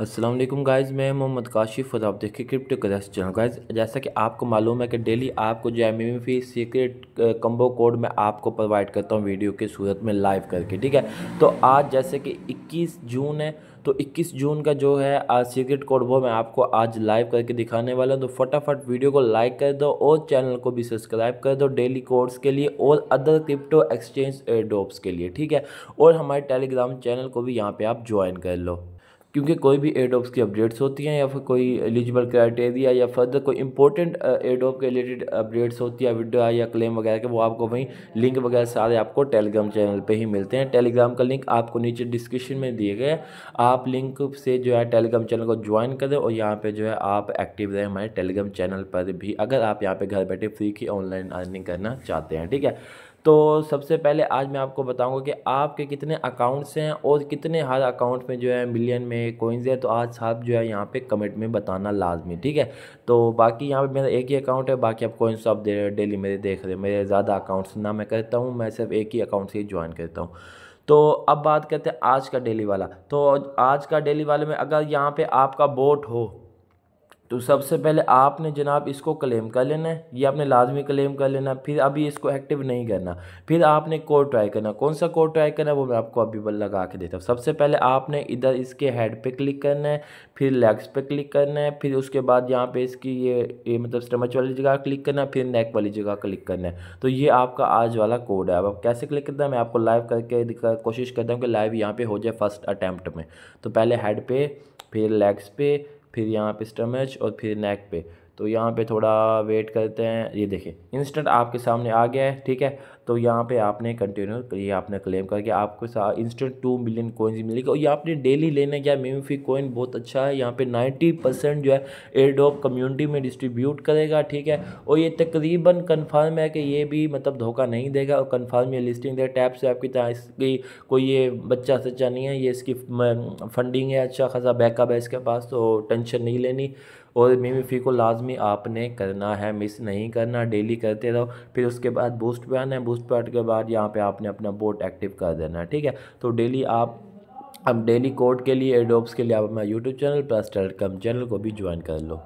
Aslam guys मैं मोहम्मद काशिफ और आप देखिए क्रिप्टो करेंसी चैनल गाइज़ जैसा कि आपको मालूम है कि डेली आपको जो एम एम फी सीक्रेट कम्बो कोड मैं आपको प्रोवाइड करता हूँ वीडियो के सूरत में लाइव करके ठीक है तो आज जैसे कि 21 जून है तो 21 जून का जो है आज सीक्रेट कोड वो मैं आपको आज लाइव करके दिखाने वाला हूँ तो फटाफट वीडियो को लाइक कर दो और चैनल को भी सब्सक्राइब कर दो डेली कोड्स के लिए और अदर क्रिप्टो एक्सचेंज एयर के लिए ठीक है और हमारे टेलीग्राम चैनल को भी यहाँ पर आप ज्वाइन कर लो क्योंकि कोई भी एडोप्स की अपडेट्स होती हैं या फिर कोई एलिजिबल क्राइटेरिया या फर्दर कोई इंपॉर्टेंट एडोप uh, के रिलेटेड अपडेट्स होती है वीडियो या क्लेम वगैरह के वो आपको वहीं लिंक वगैरह सारे आपको टेलीग्राम चैनल पर ही मिलते हैं टेलीग्राम का लिंक आपको नीचे डिस्क्रिप्शन में दिए गए आप लिंक से जो है टेलीग्राम चैनल को ज्वाइन करें और यहाँ पर जो है आप एक्टिव रहें हमारे टेलीग्राम चैनल पर भी अगर आप यहाँ पर घर बैठे फ्री की ऑनलाइन अर्निंग करना चाहते हैं ठीक है तो सबसे पहले आज मैं आपको बताऊंगा कि आपके कितने अकाउंट्स हैं और कितने हर अकाउंट में जो है मिलियन में कोइंस है तो आज साहब जो है यहाँ पे कमेंट में बताना लाजमी ठीक है तो बाकी यहाँ पे मेरा एक ही अकाउंट है बाकी आप कोइंस तो आप डेली मेरे देख रहे हैं मेरे ज़्यादा अकाउंट्स ना मैं करता हूँ मैं सिर्फ एक ही अकाउंट से ही ज्वाइन करता हूँ तो अब बात करते हैं आज का डेली वाला तो आज का डेली वाले में अगर यहाँ पे आपका बोट हो तो सबसे पहले आपने जनाब इसको क्लेम कर लेना है ये आपने लाजमी क्लेम कर लेना है फिर अभी इसको एक्टिव नहीं करना फिर आपने कोड ट्राई करना कौन सा कोड ट्राई करना है वो मैं आपको अभी लगा के देता हूँ सबसे पहले आपने इधर इसके हेड पे क्लिक करना है फिर लेग्स पे क्लिक करना है फिर उसके बाद यहाँ पे इसकी ये, ये मतलब स्टमच वाली जगह क्लिक करना है फिर नेक वाली जगह क्लिक करना है तो ये आपका आज वाला कोड है अब आप कैसे क्लिक करना है मैं आपको लाइव करके कोशिश करता हूँ कि लाइव यहाँ पर हो जाए फर्स्ट अटैम्प्ट में तो पहले हेड पे फिर लेग्स पे फिर यहाँ पे स्टमच और फिर नेक पे तो यहाँ पे थोड़ा वेट करते हैं ये देखिए इंस्टेंट आपके सामने आ गया है ठीक है तो यहाँ पे आपने कंटिन्यू ये आपने क्लेम करके आपको इंस्टेंट टू मिलियन कोइंस मिलेगी और ये आपने डेली लेने गया मेमीफी कोइन बहुत अच्छा है यहाँ पे नाइन्टी परसेंट जो है एयरडॉप कम्युनिटी में डिस्ट्रीब्यूट करेगा ठीक है और ये तकरीबन कन्फर्म है कि ये भी मतलब धोखा नहीं देगा और कन्फर्म ये लिस्टिंग देगा टैप से आपकी तरह इसकी कोई ये बच्चा सच्चा नहीं है ये इसकी फंडिंग है अच्छा खासा बैकअप है इसके पास तो टेंशन नहीं लेनी और मिमी को लाजमी आपने करना है मिस नहीं करना डेली करते रहो फिर उसके बाद बूस्ट पे आना है बूस्ट पे आने के बाद यहाँ पे आपने अपना बोट एक्टिव कर देना है ठीक है तो डेली आप अब डेली कोड के लिए एडोब्स के लिए आप अपना YouTube channel plus Telegram channel को भी ज्वाइन कर लो